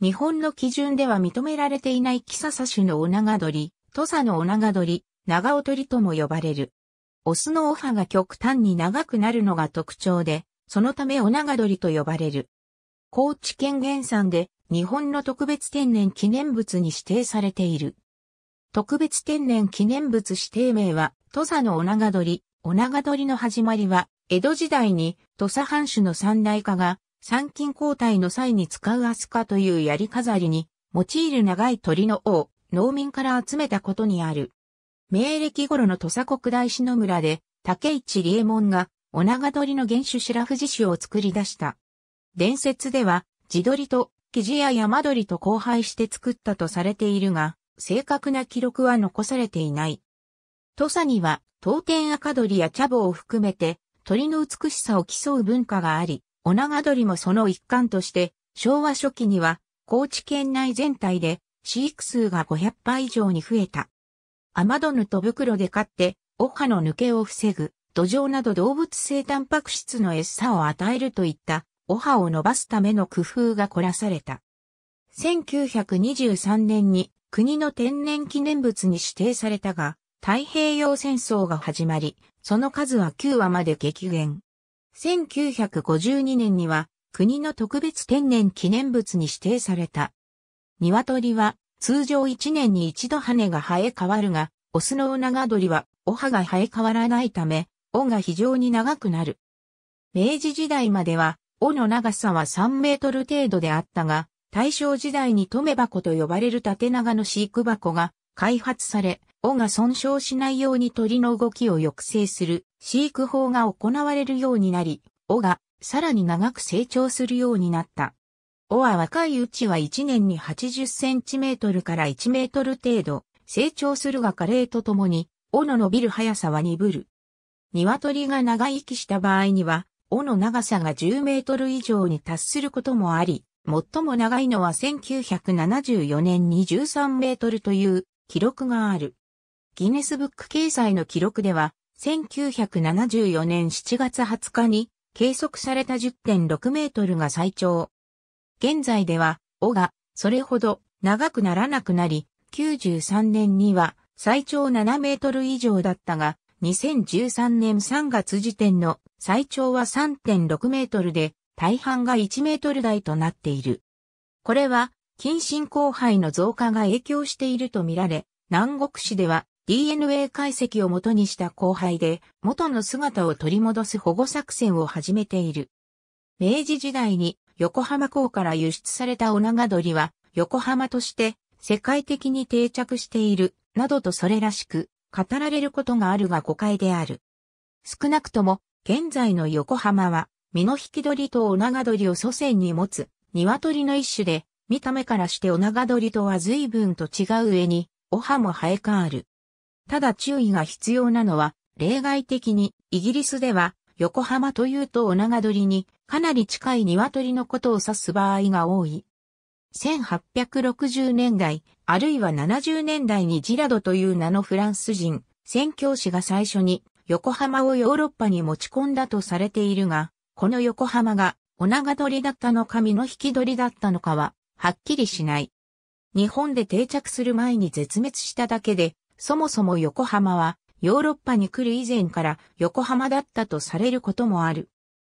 日本の基準では認められていないキササ種のオナガドリ、トサのオナガドガ長尾鳥とも呼ばれる。オスのオファが極端に長くなるのが特徴で、そのためオナガドリと呼ばれる。高知県原産で日本の特別天然記念物に指定されている。特別天然記念物指定名は、トサのオナガドリ、オナガドリの始まりは、江戸時代に土佐藩主の三大化が参勤交代の際に使うアスカという槍飾りに、用いる長い鳥の尾を農民から集めたことにある。明暦頃の土佐国大志の村で、竹市理右衛門が、お長鳥の原種白富士種を作り出した。伝説では、地鳥と、キ地や山鳥と交配して作ったとされているが、正確な記録は残されていない。土佐には、当店赤鳥や茶房を含めて、鳥の美しさを競う文化があり、ガドリもその一環として、昭和初期には、高知県内全体で、飼育数が500羽以上に増えた。雨戸の戸袋で飼って、オハの抜けを防ぐ、土壌など動物性タンパク質の餌を与えるといった、オハを伸ばすための工夫が凝らされた。1923年に国の天然記念物に指定されたが、太平洋戦争が始まり、その数は9羽まで激減。1952年には国の特別天然記念物に指定された。鶏は通常1年に一度羽が生え変わるが、オスのオナガドリはお歯が生え変わらないため、尾が非常に長くなる。明治時代までは、尾の長さは3メートル程度であったが、大正時代に留め箱と呼ばれる縦長の飼育箱が開発され、尾が損傷しないように鳥の動きを抑制する飼育法が行われるようになり、尾がさらに長く成長するようになった。尾は若いうちは1年に80センチメートルから1メートル程度成長するが加齢とともに、尾の伸びる速さは鈍る。鶏が長生きした場合には、尾の長さが10メートル以上に達することもあり、最も長いのは1974年に13メートルという記録がある。ギネスブック掲載の記録では、1974年7月20日に計測された10.6メートルが最長。現在では、尾がそれほど長くならなくなり、93年には最長7メートル以上だったが、2013年3月時点の最長は3.6メートルで、大半が1メートル台となっている。これは、近親交配の増加が影響していると見られ、南国市では DNA 解析を元にした後輩で、元の姿を取り戻す保護作戦を始めている。明治時代に横浜港から輸出されたオナガ鳥は、横浜として世界的に定着している、などとそれらしく、語られることがあるが誤解である。少なくとも、現在の横浜は、身の引き鳥とオナガ鳥を祖先に持つ、鶏の一種で、見た目からしてオナガ鳥とは随分と違う上に、おハも生え変わる。ただ注意が必要なのは、例外的に、イギリスでは、横浜というとお長鳥に、かなり近い鶏のことを指す場合が多い。1860年代、あるいは70年代にジラドという名のフランス人、宣教師が最初に横浜をヨーロッパに持ち込んだとされているが、この横浜がお長鳥だったのか身の引き鳥だったのかは、はっきりしない。日本で定着する前に絶滅しただけで、そもそも横浜はヨーロッパに来る以前から横浜だったとされることもある。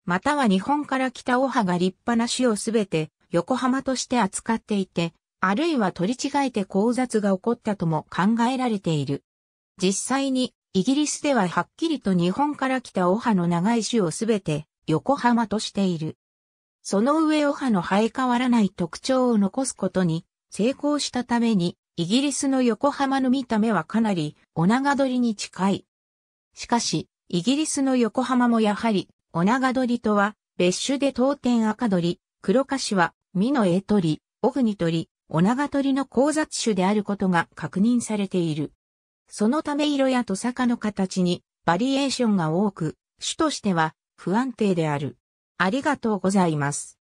または日本から来たオハが立派な種をすべて横浜として扱っていて、あるいは取り違えて交雑が起こったとも考えられている。実際にイギリスでははっきりと日本から来たオハの長い種をすべて横浜としている。その上オハの生え変わらない特徴を残すことに成功したためにイギリスの横浜の見た目はかなり、お長鳥に近い。しかし、イギリスの横浜もやはり、お長鳥とは、別種で当店赤鳥、黒菓子は、美のトリ、オグニトリ、お長鳥の交雑種であることが確認されている。そのため色やサ坂の形に、バリエーションが多く、種としては、不安定である。ありがとうございます。